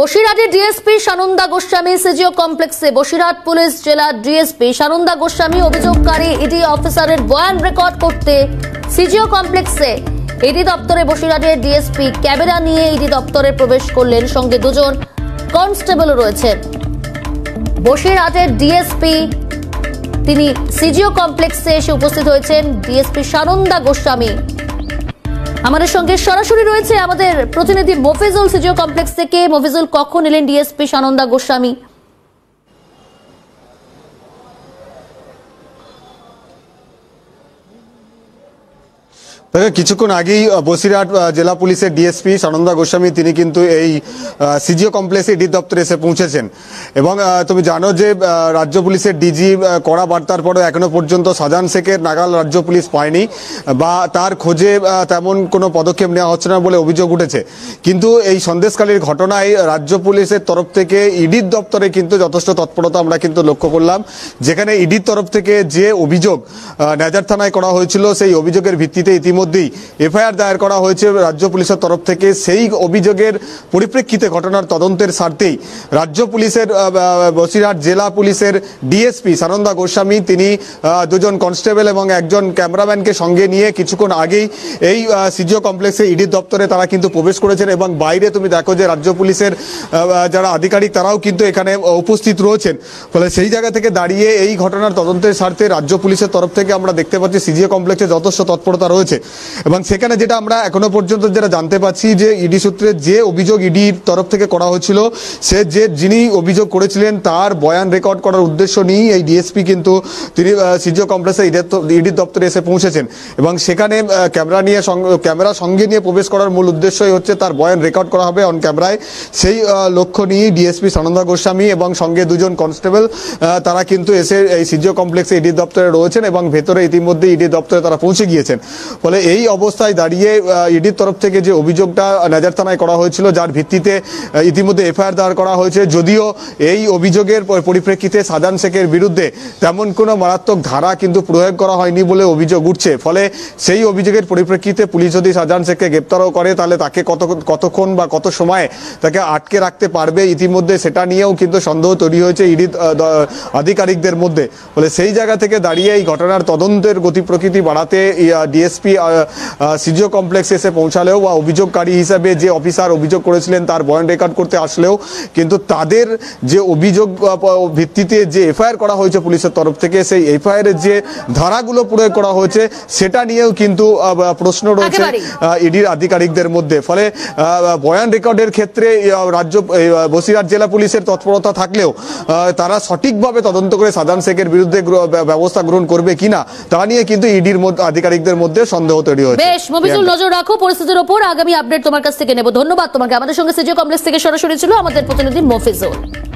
বসিরহাটে DSP Sananda Goswami CGO কমপ্লেক্সে Basirhat police জেলা DSP Sananda Goswami অভিযোগকারী ইডি অফিসারের বয়ান রেকর্ড করতে সিজিও কমপ্লেক্সে ইডি দপ্তরে বসিরহাটের ডিএসপি ক্যামেরা নিয়ে ইডি দপ্তরে প্রবেশ করলেন সঙ্গে দুজন কনস্টেবলও রয়েছে বসিরহাটের ডিএসপি তিনি সিজিও কমপ্লেক্সে এসে উপস্থিত হয়েছেন ডিএসপি সানন্দা গোস্বামী আমাদের সঙ্গে সরাসরি রয়েছে আমাদের প্রতিনিধি মফিজুল সিজিও কমপ্লেক্স থেকে মফিজুল কখন এলেন ডিএসপি সানন্দা গোস্বামী কিছুক্ষণ আগেই বসিরহাট জেলা পুলিশের ডিএসপি সানন্দা গোস্বামী তিনি কিন্তু এই সিজিও কমপ্লেক্সে ইডি দপ্তরে এসে পৌঁছেছেন এবং তুমি জানো যে রাজ্য পুলিশের ডিজি কড়া বার্তার পরেও এখনও পর্যন্ত সাজান শেখের নাগাল রাজ্য পুলিশ পায়নি বা তার খোঁজে তেমন কোনো পদক্ষেপ নেওয়া হচ্ছে না বলে অভিযোগ উঠেছে কিন্তু এই সন্দেশকালীর ঘটনায় রাজ্য পুলিশের তরফ থেকে ইডির দপ্তরে কিন্তু যথেষ্ট তৎপরতা আমরা কিন্তু লক্ষ্য করলাম যেখানে ইডির তরফ থেকে যে অভিযোগ নাজার থানায় করা হয়েছিল সেই অভিযোগের ভিত্তিতে ইতিমধ্যে মধ্যেই এফআইআর দায়ের করা হয়েছে রাজ্য পুলিশের তরফ থেকে সেই অভিযোগের পরিপ্রেক্ষিতে ঘটনার তদন্তের স্বার্থেই রাজ্য পুলিশের বসিরহাট জেলা পুলিশের ডিএসপি সানন্দা গোস্বামী তিনি দুজন কনস্টেবল এবং একজন ক্যামেরাম্যানকে সঙ্গে নিয়ে কিছুক্ষণ আগেই এই সিজিও কমপ্লেক্সে ইডি দপ্তরে তারা কিন্তু প্রবেশ করেছেন এবং বাইরে তুমি দেখো যে রাজ্য পুলিশের যারা আধিকারিক তারাও কিন্তু এখানে উপস্থিত রয়েছেন ফলে সেই জায়গা থেকে দাঁড়িয়ে এই ঘটনার তদন্তের স্বার্থে রাজ্য পুলিশের তরফ থেকে আমরা দেখতে পাচ্ছি সিজিও কমপ্লেক্সে যথেষ্ট তৎপরতা রয়েছে এবং সেখানে যেটা আমরা এখনো পর্যন্ত যেটা জানতে পাচ্ছি যে ইডি e সূত্রে যে অভিযোগ ইডির e তরফ থেকে করা হয়েছিল সে যে যিনি অভিযোগ করেছিলেন তার বয়ান রেকর্ড করার উদ্দেশ্য নিয়েই এই ডিএসপি কিন্তু তিনি সিজিও কমপ্লেক্সে ইডির e দপ্তরে এসে পৌঁছেছেন এবং সেখানে ক্যামেরা নিয়ে ক্যামেরা সঙ্গে নিয়ে প্রবেশ করার মূল উদ্দেশ্যই হচ্ছে তার বয়ান রেকর্ড করা হবে অন ক্যামেরায় সেই লক্ষ্য নিয়েই ডিএসপি সানন্দা গোস্বামী এবং সঙ্গে দুজন কনস্টেবল তারা কিন্তু এসে এই সিজিও কমপ্লেক্সে ইডির দপ্তরে রয়েছেন এবং ভেতরে ইতিমধ্যে ইডি দপ্তরে তারা পৌঁছে গিয়েছেন ফলে এই অবস্থায় দাঁড়িয়ে ইডির তরফ থেকে যে অভিযোগটা নাজার থানায় করা হয়েছিল যার ভিত্তিতে ইতিমধ্যে এফআইআর দায়ের করা হয়েছে যদিও এই অভিযোগের পরিপ্রেক্ষিতে সাজান শেখের বিরুদ্ধে তেমন কোনো মারাত্মক ধারা কিন্তু প্রয়োগ করা হয়নি বলে অভিযোগ উঠছে ফলে সেই অভিযোগের পরিপ্রেক্ষিতে পুলিশ যদি সাজান শেখকে গ্রেপ্তারও করে তাহলে তাকে কত কতক্ষণ বা কত সময়ে তাকে আটকে রাখতে পারবে ইতিমধ্যে সেটা নিয়েও কিন্তু সন্দেহ তৈরি হয়েছে ইডি আধিকারিকদের মধ্যে ফলে সেই জায়গা থেকে দাঁড়িয়ে এই ঘটনার তদন্তের গতি প্রকৃতি বাড়াতে ডিএসপি সিজিও কমপ্লেক্সে এসে পৌঁছালেও বা অভিযোগকারী হিসাবে যে অফিসার অভিযোগ করেছিলেন তার বয়ান রেকর্ড করতে আসলেও কিন্তু তাদের যে অভিযোগ ভিত্তিতে যে এফআইআর করা হয়েছে পুলিশের তরফ থেকে সেই এফআইআরের যে ধারাগুলো প্রয়োগ করা হয়েছে সেটা নিয়েও কিন্তু প্রশ্ন রয়েছে ইডির আধিকারিকদের মধ্যে ফলে বয়ান রেকর্ডের ক্ষেত্রে রাজ্য বসিরহাট জেলা পুলিশের তৎপরতা থাকলেও তারা সঠিকভাবে তদন্ত করে সাধারণ শেখের বিরুদ্ধে ব্যবস্থা গ্রহণ করবে কিনা তা নিয়ে কিন্তু ইডির আধিকারিকদের মধ্যে সন্দেহ সন্দেহ তৈরি হয়েছে বেশ মবিজুল নজর রাখো পরিস্থিতির উপর আগামী আপডেট তোমার কাছ থেকে নেব ধন্যবাদ তোমাকে আমাদের সঙ্গে সিজিও কমপ্লেক্স থেকে সরাসরি ছিল আমাদের প্রতিনিধি মফিজুল